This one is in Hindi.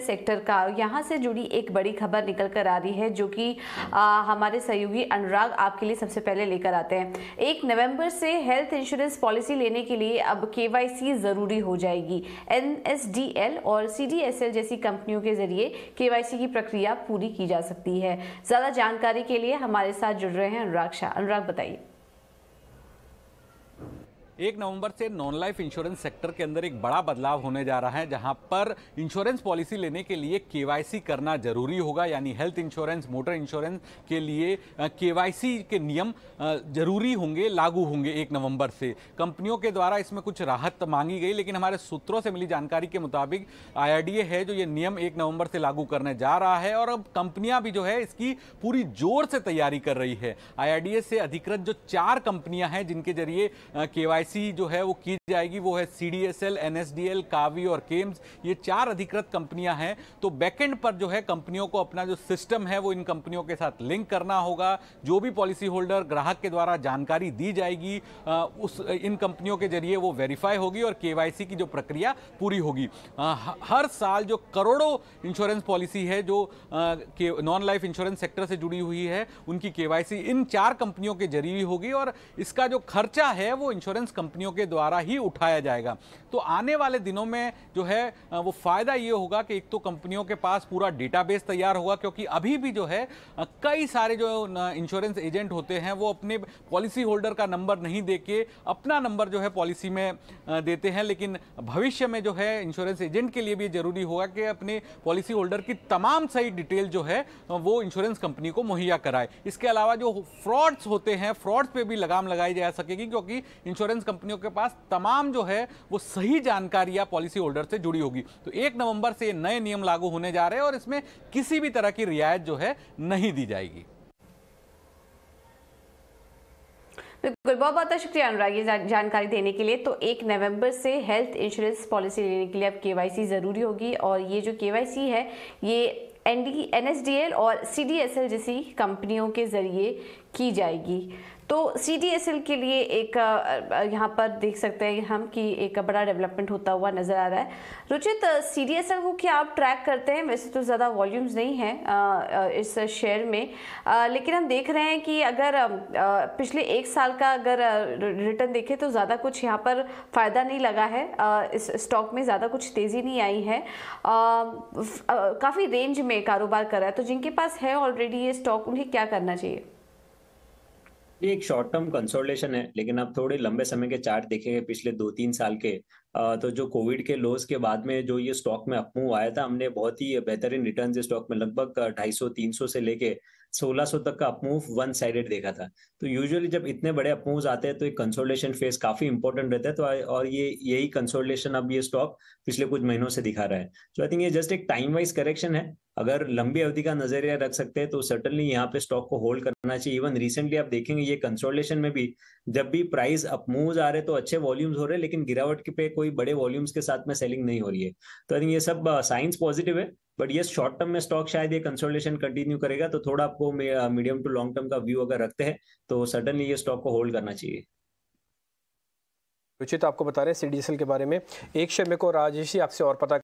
सेक्टर का यहाँ से जुड़ी एक बड़ी खबर निकल कर आ रही है जो कि हमारे सहयोगी अनुराग आपके लिए सबसे पहले लेकर आते हैं एक नवंबर से हेल्थ इंश्योरेंस पॉलिसी लेने के लिए अब केवाईसी ज़रूरी हो जाएगी एनएसडीएल और सीडीएसएल जैसी कंपनियों के जरिए केवाईसी की प्रक्रिया पूरी की जा सकती है ज़्यादा जानकारी के लिए हमारे साथ जुड़ रहे हैं अनुराग शाह अनुराग बताइए एक नवंबर से नॉन लाइफ इंश्योरेंस सेक्टर के अंदर एक बड़ा बदलाव होने जा रहा है जहां पर इंश्योरेंस पॉलिसी लेने के लिए केवाईसी करना जरूरी होगा यानी हेल्थ इंश्योरेंस मोटर इंश्योरेंस के लिए केवाईसी के नियम जरूरी होंगे लागू होंगे एक नवंबर से कंपनियों के द्वारा इसमें कुछ राहत मांगी गई लेकिन हमारे सूत्रों से मिली जानकारी के मुताबिक आई है जो ये नियम एक नवम्बर से लागू करने जा रहा है और अब कंपनियाँ भी जो है इसकी पूरी जोर से तैयारी कर रही है आई से अधिकृत जो चार कंपनियाँ हैं जिनके जरिए के पॉलिसी जो है वो की जाएगी वो है C D S L N S D L कावी और केम्स ये चार अधिकृत कंपनियां हैं तो बैकेंड पर जो है कंपनियों को अपना जो सिस्टम है वो इन कंपनियों के साथ लिंक करना होगा जो भी पॉलिसी होल्डर ग्राहक के द्वारा जानकारी दी जाएगी आ, उस इन कंपनियों के जरिए वो वेरीफाई होगी और के की जो प्रक्रिया पूरी होगी हर साल जो करोड़ों इंश्योरेंस पॉलिसी है जो नॉन लाइफ इंश्योरेंस सेक्टर से जुड़ी हुई है उनकी के इन चार कंपनियों के जरिए होगी और इसका जो खर्चा है वो इंश्योरेंस कंपनियों के द्वारा ही उठाया जाएगा तो आने वाले दिनों में जो है वो फ़ायदा ये होगा कि एक तो कंपनियों के पास पूरा डेटाबेस तैयार होगा क्योंकि अभी भी जो है कई सारे जो इंश्योरेंस एजेंट होते हैं वो अपने पॉलिसी होल्डर का नंबर नहीं दे के अपना नंबर जो है पॉलिसी में देते हैं लेकिन भविष्य में जो है इंश्योरेंस एजेंट के लिए भी जरूरी होगा कि अपने पॉलिसी होल्डर की तमाम सही डिटेल जो है वो इंश्योरेंस कंपनी को मुहैया कराए इसके अलावा जो फ्रॉड्स होते हैं फ्रॉड्स पे भी लगाम लगाई जा सकेगी क्योंकि इंश्योरेंस इंश्योरेंस कंपनियों के पास तमाम जो है वो सही जानकारी या पॉलिसी होल्डर से जुड़ी होगी तो एक नवंबर से नए नियम लागू होने जा रहे हैं और इसमें किसी भी तरह की रियायत जो है नहीं दी जाएगी बिल्कुल बहुत बहुत शुक्रिया अनुराग ये जानकारी देने के लिए तो एक नवंबर से हेल्थ इंश्योरेंस पॉलिसी लेने के लिए अब केवाईसी ज़रूरी होगी और ये जो केवाईसी है ये एनडी एनएसडीएल और सीडीएसएल जैसी कंपनियों के ज़रिए की जाएगी तो सी के लिए एक यहाँ पर देख सकते हैं हम कि एक बड़ा डेवलपमेंट होता हुआ नज़र आ रहा है रुचित सी को क्या आप ट्रैक करते हैं वैसे तो ज़्यादा वॉल्यूम्स नहीं हैं इस शेयर में लेकिन हम देख रहे हैं कि अगर पिछले एक साल का अगर रिटर्न देखें तो ज़्यादा कुछ यहाँ पर फ़ायदा नहीं लगा है इस स्टॉक में ज़्यादा कुछ तेज़ी नहीं आई है काफ़ी रेंज में कारोबार कर रहा है तो जिनके पास है ऑलरेडी ये स्टॉक उन्हें क्या करना चाहिए ये एक शॉर्ट टर्म कंसोलिडेशन है लेकिन आप थोड़े लंबे समय के चार्ट देखेंगे पिछले दो तीन साल के तो जो कोविड के लॉस के बाद में जो ये स्टॉक में अपमूव आया था हमने बहुत ही बेहतरीन रिटर्न इस स्टॉक में लगभग ढाई सौ तीन सौ से लेके सोलह सौ तक का अपमूव वन साइडेड देखा था तो यूजुअली जब इतने बड़े अपमूव आते हैं तो एक कंसोलिडेशन फेज काफी इंपॉर्टेंट रहता है तो और ये यही कंसोलिडेशन अब ये स्टॉक पिछले कुछ महीनों से दिखा रहा है तो आई थिंक ये जस्ट एक टाइम वाइज करेक्शन है अगर लंबी अवधि का नजरिया रख सकते हैं तो सर्टनली यहाँ पे स्टॉक को होल्ड करना चाहिए इवन रिसेंटली आप देखेंगे ये कंसोलिडेशन में भी जब भी प्राइस अपमूव आ रहे तो अच्छे वॉल्यूम्स हो रहे लेकिन गिरावट के पे कोई कोई बड़े वॉल्यूम्स के साथ में सेलिंग नहीं हो रही है तो आई थिंक ये सब साइंस uh, पॉजिटिव है बट ये शॉर्ट टर्म में स्टॉक शायद ये कंसोलिडेशन कंटिन्यू करेगा तो थोड़ा आपको मीडियम टू लॉन्ग टर्म का व्यू अगर रखते हैं तो सडनली ये स्टॉक को होल्ड करना चाहिए रुचित आपको बता रहे हैं सी के बारे में एक शेयर मेरे को राजेश जी आपसे और पता